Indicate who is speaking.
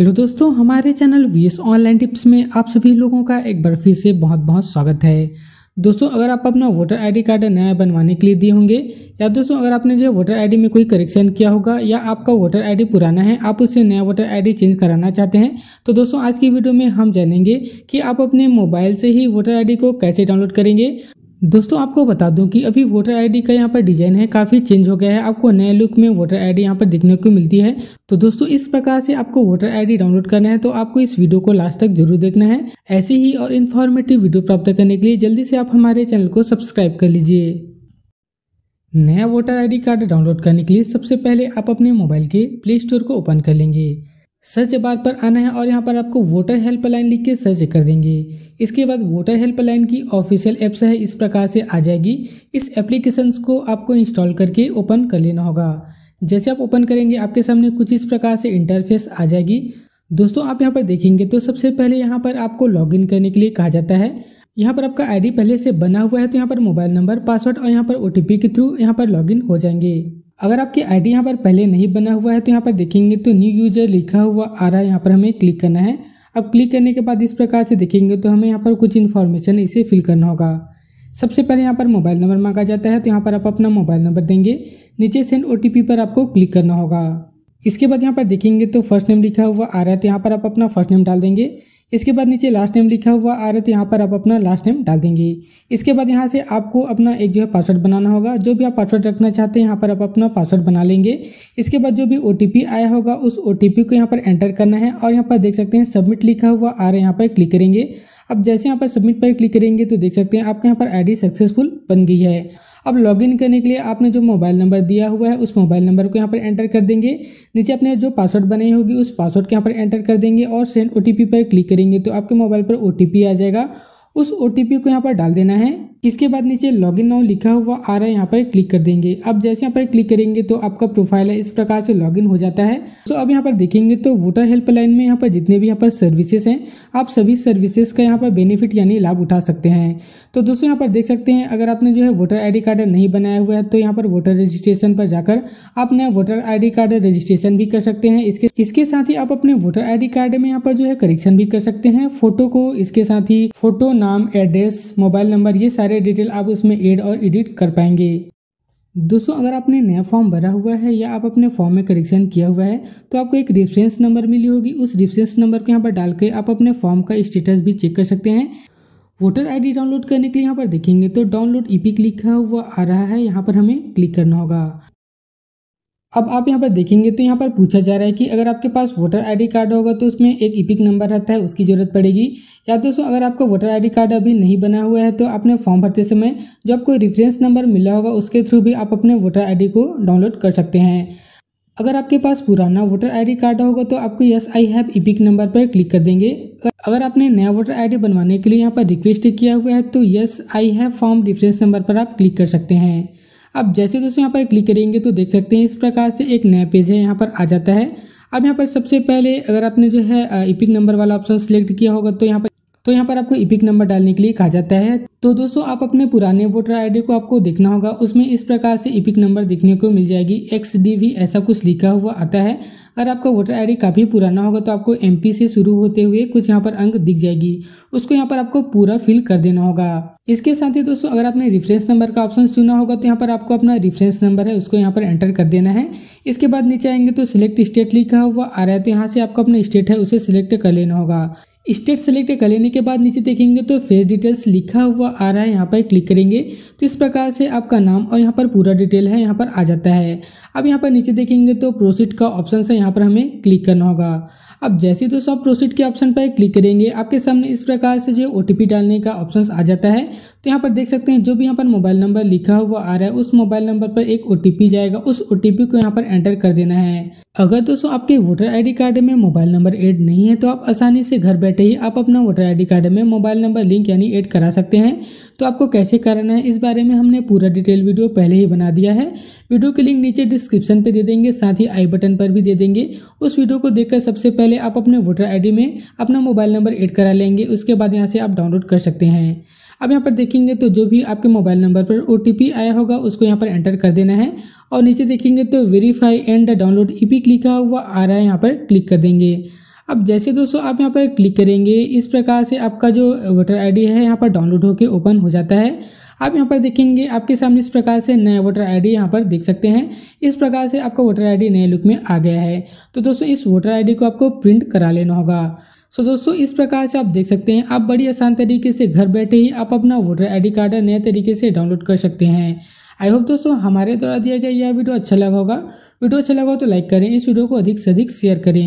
Speaker 1: hello दोस्तों हमारे channel V S online tips में आप सभी लोगों का एक बार फिर से बहुत बहुत स्वागत है दोस्तों अगर आप अपना वोटर आईडी कार्ड नया बनवाने के लिए दिए होंगे या दोस्तों अगर आपने जो वोटर आईडी में कोई करेक्शन किया होगा या आपका वोटर आईडी पुराना है आप उससे नया वोटर आईडी चेंज कराना चाहते हैं तो दोस्तों आज की वीडियो में हम जानेंगे कि आप अपने मोबाइल से ही वोटर आईडी को कैसे डाउनलोड करेंगे दोस्तों आपको बता दूं कि अभी वोटर आईडी का यहाँ पर डिजाइन है काफी चेंज हो गया है आपको नए लुक में वोटर आईडी यहाँ पर देखने को मिलती है तो दोस्तों इस प्रकार से आपको वोटर आईडी डाउनलोड करना है तो आपको इस वीडियो को लास्ट तक जरूर देखना है ऐसी ही और इन्फॉर्मेटिव वीडियो प्राप्त करने के लिए जल्दी से आप हमारे चैनल को सब्सक्राइब कर लीजिए नया वोटर आई कार्ड डाउनलोड करने के लिए सबसे पहले आप अपने मोबाइल के प्ले स्टोर को ओपन कर लेंगे सर्च बार पर आना है और यहाँ पर आपको वोटर हेल्पलाइन लिख के सर्च कर देंगे इसके बाद वोटर हेल्पलाइन की ऑफिशियल ऐप्स है इस प्रकार से आ जाएगी इस एप्लीकेशंस को आपको इंस्टॉल करके ओपन कर लेना होगा जैसे आप ओपन करेंगे आपके सामने कुछ इस प्रकार से इंटरफेस आ जाएगी दोस्तों आप यहाँ पर देखेंगे तो सबसे पहले यहाँ पर आपको लॉग करने के लिए कहा जाता है यहाँ पर आपका आईडी पहले से बना हुआ है तो यहाँ पर मोबाइल नंबर पासवर्ड और यहाँ पर ओटीपी के थ्रू यहाँ पर लॉगिन हो जाएंगे अगर आपकी आईडी यहाँ पर पहले नहीं बना हुआ है तो यहाँ पर देखेंगे तो न्यू यूजर लिखा हुआ आ रहा है यहाँ पर हमें क्लिक करना है अब क्लिक करने के बाद इस प्रकार से देखेंगे तो हमें यहाँ पर कुछ इन्फॉर्मेशन इसे फिल करना होगा सबसे पहले यहाँ पर मोबाइल नंबर मांगा जाता है तो यहाँ पर आप अपना मोबाइल नंबर देंगे नीचे सेंड ओ पर आपको क्लिक करना होगा इसके बाद यहाँ पर देखेंगे तो फर्स्ट नेम लिखा हुआ आ रहा है तो यहाँ पर आप अपना फर्स्ट नेम डाल देंगे इसके बाद नीचे लास्ट नेम लिखा हुआ आ रहा है तो यहाँ पर आप अपना लास्ट नेम डाल देंगे इसके बाद यहाँ से आपको अपना एक जो है पासवर्ड बनाना होगा जो भी आप पासवर्ड रखना चाहते हैं यहाँ पर आप अपना पासवर्ड बना लेंगे इसके बाद जो भी ओ आया होगा उस ओ को यहाँ पर एंटर करना है और यहाँ पर देख सकते हैं सबमिट लिखा हुआ आ रहा है यहाँ पर क्लिक करेंगे अब जैसे यहाँ पर सबमिट पर क्लिक करेंगे तो देख सकते हैं आपके यहाँ पर आई सक्सेसफुल बन गई है अब लॉगिन करने के लिए आपने जो मोबाइल नंबर दिया हुआ है उस मोबाइल नंबर को यहाँ पर एंटर कर देंगे नीचे अपने जो पासवर्ड बनाई होगी उस पासवर्ड के यहाँ पर एंटर कर देंगे और सेंड ओ पर क्लिक करेंगे तो आपके मोबाइल पर ओ आ जाएगा उस ओ को यहाँ पर डाल देना है इसके बाद नीचे लॉग इन नाउ लिखा हुआ आ रहा है यहाँ पर क्लिक कर देंगे अब जैसे यहाँ पर क्लिक करेंगे तो आपका प्रोफाइल है इस प्रकार से लॉग इन हो जाता है तो अब यहाँ पर देखेंगे तो वोटर हेल्पलाइन में यहाँ पर जितने भी यहाँ पर सर्विसेज हैं आप सभी सर्विसेज का यहाँ पर बेनिफिट यानी लाभ उठा सकते हैं तो दोस्तों यहाँ पर देख सकते हैं अगर आपने जो है वोटर आई कार्ड नहीं बनाया हुआ है तो यहाँ पर वोटर रजिस्ट्रेशन पर जाकर आप नया वोटर आई कार्ड रजिस्ट्रेशन भी कर सकते हैं इसके इसके साथ ही आप अपने वोटर आई कार्ड में यहाँ पर जो है करेक्शन भी कर सकते हैं फोटो को इसके साथ ही फोटो नाम नाम एड्रेस मोबाइल नंबर ये सारे डिटेल आप उसमें ऐड और एडिट कर पाएंगे दोस्तों अगर आपने नया फॉर्म भरा हुआ है या आप अपने फॉर्म में करेक्शन किया हुआ है तो आपको एक रेफरेंस नंबर मिली होगी उस रेफरेंस नंबर को यहाँ पर डाल के आप अपने फॉर्म का स्टेटस भी चेक कर सकते हैं वोटर आईडी डाउनलोड करने के लिए यहाँ पर देखेंगे तो डाउनलोड ईपिक लिखा हुआ आ रहा है यहाँ पर हमें क्लिक करना होगा अब आप यहाँ पर देखेंगे तो यहाँ पर पूछा जा रहा है कि अगर आपके पास वोटर आईडी कार्ड होगा तो उसमें एक इपिक नंबर रहता है उसकी ज़रूरत पड़ेगी या दोस्तों अगर आपका वोटर आईडी कार्ड अभी नहीं बना हुआ है तो आपने फॉर्म भरते समय जो आपको रेफरेंस नंबर मिला होगा उसके थ्रू भी आप अपने वोटर आई को डाउनलोड कर सकते हैं अगर आपके पास पुराना वोटर आई कार्ड होगा तो आपको yes I have EPIC number पर क्लिक कर देंगे अगर आपने नया वोटर आई बनवाने के लिए यहाँ पर रिक्वेस्ट किया हुआ है तो yes I have form reference number पर आप क्लिक कर सकते हैं अब जैसे दोस्तों यहाँ पर क्लिक करेंगे तो देख सकते हैं इस प्रकार से एक नया पेज है यहाँ पर आ जाता है अब यहाँ पर सबसे पहले अगर आपने जो है इपिक नंबर वाला ऑप्शन सेलेक्ट किया होगा तो यहाँ पर तो यहाँ पर आपको इपिक नंबर डालने के लिए कहा जाता है तो दोस्तों आप अपने पुराने वोटर आईडी को आपको देखना होगा उसमें इस प्रकार से इपिक नंबर देखने को मिल जाएगी एक्स डी ऐसा कुछ लिखा हुआ आता है अगर आपका वोटर आईडी काफ़ी पुराना होगा तो आपको एम से शुरू होते हुए कुछ यहाँ पर अंक दिख जाएगी उसको यहाँ पर आपको पूरा फिल कर देना होगा इसके साथ ही दोस्तों अगर आपने रिफरेंस नंबर का ऑप्शन सुना होगा तो यहाँ पर आपको अपना रिफरेंस नंबर है उसको यहाँ पर एंटर कर देना है इसके बाद नीचे आएंगे तो सिलेक्ट स्टेट लिखा हुआ आ रहा है तो यहाँ से आपको अपना स्टेट है उसे सिलेक्ट कर लेना होगा स्टेट सेलेक्ट कर लेने के बाद नीचे देखेंगे तो फेस डिटेल्स लिखा हुआ आ रहा है यहाँ पर क्लिक करेंगे तो इस प्रकार से आपका नाम और यहाँ पर पूरा डिटेल है यहाँ पर आ जाता है अब यहाँ पर नीचे देखेंगे तो प्रोसीड का ऑप्शन है यहाँ पर हमें क्लिक करना होगा अब जैसे ही दोस्तों प्रोसीड के ऑप्शन पर क्लिक करेंगे आपके सामने इस प्रकार से जो ओ डालने का ऑप्शन आ जाता है तो यहाँ पर देख सकते हैं जो भी यहाँ पर मोबाइल नंबर लिखा हुआ आ रहा है उस मोबाइल नंबर पर एक ओ जाएगा उस ओ को यहाँ पर एंटर कर देना है अगर दोस्तों आपके वोटर आईडी कार्ड में मोबाइल नंबर एड नहीं है तो आप आसानी से घर बैठे ही आप अपना वोटर आईडी कार्ड में मोबाइल नंबर लिंक यानी एड करा सकते हैं तो आपको कैसे करना है इस बारे में हमने पूरा डिटेल वीडियो पहले ही बना दिया है वीडियो के लिंक नीचे डिस्क्रिप्शन पे दे देंगे साथ ही आई बटन पर भी दे देंगे उस वीडियो को देखकर सबसे पहले आप अपने वोटर आईडी में अपना मोबाइल नंबर ऐड करा लेंगे उसके बाद यहाँ से आप डाउनलोड कर सकते हैं अब यहाँ पर देखेंगे तो जो भी आपके मोबाइल नंबर पर ओ आया होगा उसको यहाँ पर एंटर कर देना है और नीचे देखेंगे तो verify and download E P लिखा हुआ आ रहा है यहाँ पर क्लिक कर देंगे अब जैसे दोस्तों आप यहाँ पर क्लिक करेंगे इस प्रकार से आपका जो वोटर आईडी है यहाँ पर डाउनलोड होकर ओपन हो जाता है आप यहाँ पर देखेंगे आपके सामने इस प्रकार से नया वोटर आईडी यहाँ पर देख सकते हैं इस प्रकार से आपका वोटर आईडी नए लुक में आ गया है तो दोस्तों इस वोटर आईडी को आपको प्रिंट करा लेना होगा सो दोस्तों इस प्रकार से आप देख सकते हैं आप बड़ी आसान तरीके से घर बैठे ही आप अपना वोटर आई कार्ड नए तरीके से डाउनलोड कर सकते हैं आई होप दोस्तों हमारे द्वारा दिया गया यह वीडियो अच्छा लगा होगा वीडियो अच्छा लगा हो तो लाइक करें इस वीडियो को अधिक से अधिक शेयर करें